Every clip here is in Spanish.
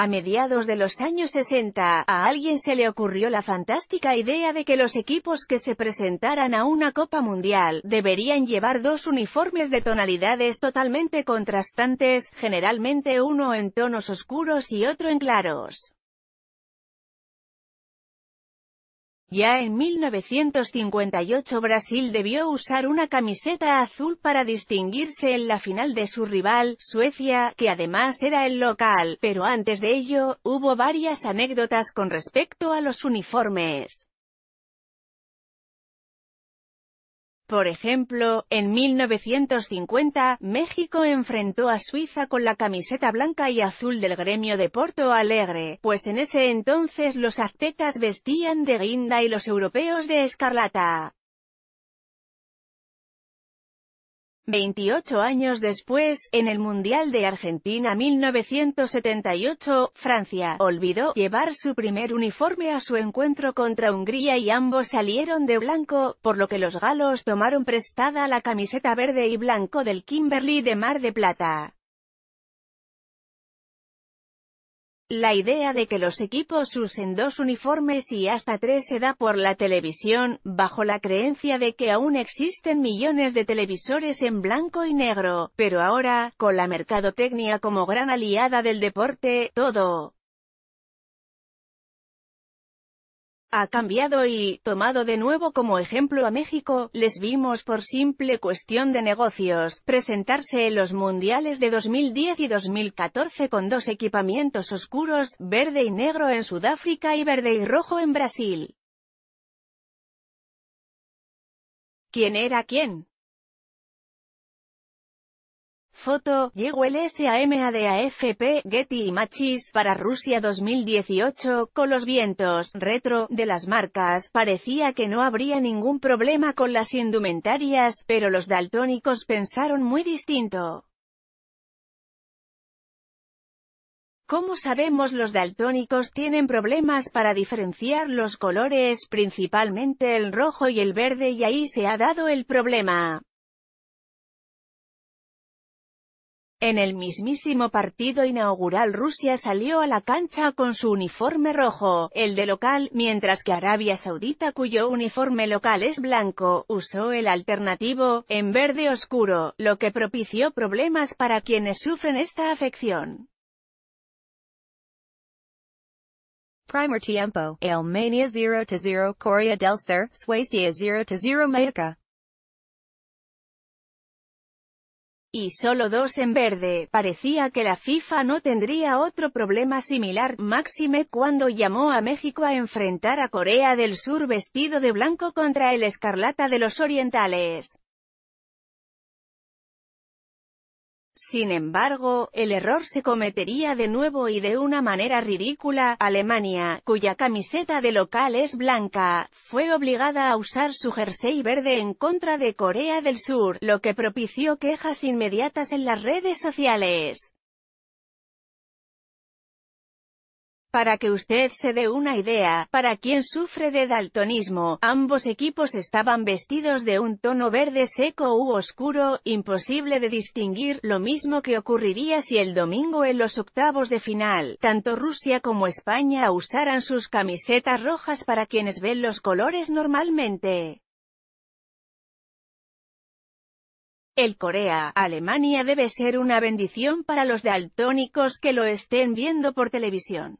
A mediados de los años 60, a alguien se le ocurrió la fantástica idea de que los equipos que se presentaran a una Copa Mundial, deberían llevar dos uniformes de tonalidades totalmente contrastantes, generalmente uno en tonos oscuros y otro en claros. Ya en 1958 Brasil debió usar una camiseta azul para distinguirse en la final de su rival, Suecia, que además era el local, pero antes de ello, hubo varias anécdotas con respecto a los uniformes. Por ejemplo, en 1950, México enfrentó a Suiza con la camiseta blanca y azul del gremio de Porto Alegre, pues en ese entonces los aztecas vestían de guinda y los europeos de escarlata. 28 años después, en el Mundial de Argentina 1978, Francia, olvidó llevar su primer uniforme a su encuentro contra Hungría y ambos salieron de blanco, por lo que los galos tomaron prestada la camiseta verde y blanco del Kimberley de Mar de Plata. La idea de que los equipos usen dos uniformes y hasta tres se da por la televisión, bajo la creencia de que aún existen millones de televisores en blanco y negro, pero ahora, con la mercadotecnia como gran aliada del deporte, todo ha cambiado y, tomado de nuevo como ejemplo a México, les vimos por simple cuestión de negocios, presentarse en los mundiales de 2010 y 2014 con dos equipamientos oscuros, verde y negro en Sudáfrica y verde y rojo en Brasil. ¿Quién era quién? Foto, llegó el SAMADAFP, Getty Machis, para Rusia 2018, con los vientos, retro, de las marcas, parecía que no habría ningún problema con las indumentarias, pero los daltónicos pensaron muy distinto. Como sabemos los daltónicos tienen problemas para diferenciar los colores, principalmente el rojo y el verde y ahí se ha dado el problema. En el mismísimo partido inaugural Rusia salió a la cancha con su uniforme rojo, el de local, mientras que Arabia Saudita cuyo uniforme local es blanco, usó el alternativo, en verde oscuro, lo que propició problemas para quienes sufren esta afección. Primer tiempo, 0-0 Corea del Sur, Suecia 0-0 y solo dos en verde, parecía que la FIFA no tendría otro problema similar, máxime cuando llamó a México a enfrentar a Corea del Sur vestido de blanco contra el escarlata de los orientales. Sin embargo, el error se cometería de nuevo y de una manera ridícula, Alemania, cuya camiseta de local es blanca, fue obligada a usar su jersey verde en contra de Corea del Sur, lo que propició quejas inmediatas en las redes sociales. Para que usted se dé una idea, para quien sufre de daltonismo, ambos equipos estaban vestidos de un tono verde seco u oscuro, imposible de distinguir, lo mismo que ocurriría si el domingo en los octavos de final, tanto Rusia como España usaran sus camisetas rojas para quienes ven los colores normalmente. El Corea, Alemania debe ser una bendición para los daltónicos que lo estén viendo por televisión.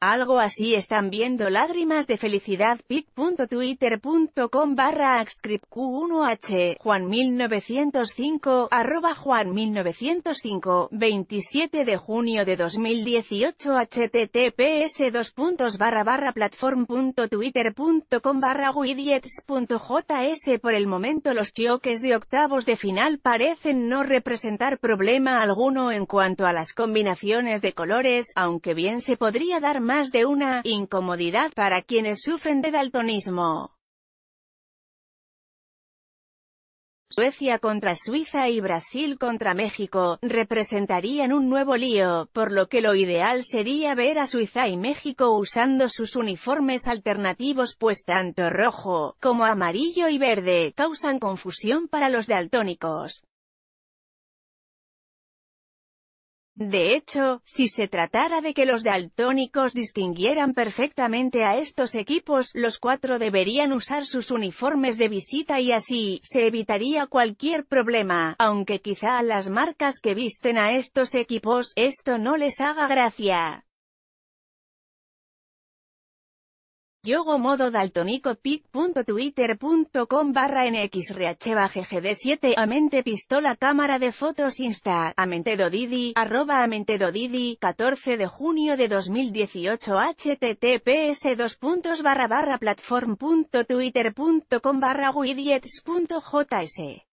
Algo así están viendo lágrimas de felicidad pic.twitter.com barra q 1 h juan 1905 arroba juan 1905 27 de junio de 2018 https dos puntos barra barra platform.twitter.com barra widgets.js por el momento los choques de octavos de final parecen no representar problema alguno en cuanto a las combinaciones de colores, aunque bien se podría dar más más de una incomodidad para quienes sufren de daltonismo. Suecia contra Suiza y Brasil contra México, representarían un nuevo lío, por lo que lo ideal sería ver a Suiza y México usando sus uniformes alternativos pues tanto rojo, como amarillo y verde, causan confusión para los daltónicos. De hecho, si se tratara de que los daltónicos distinguieran perfectamente a estos equipos, los cuatro deberían usar sus uniformes de visita y así, se evitaría cualquier problema, aunque quizá a las marcas que visten a estos equipos, esto no les haga gracia. Yogo modo punto pic.twitter.com barra ggd 7 Amente pistola cámara de fotos insta Amentedo didi arroba Amente didi 14 de junio de 2018 https dos puntos barra barra platform.twitter.com barra widgets.js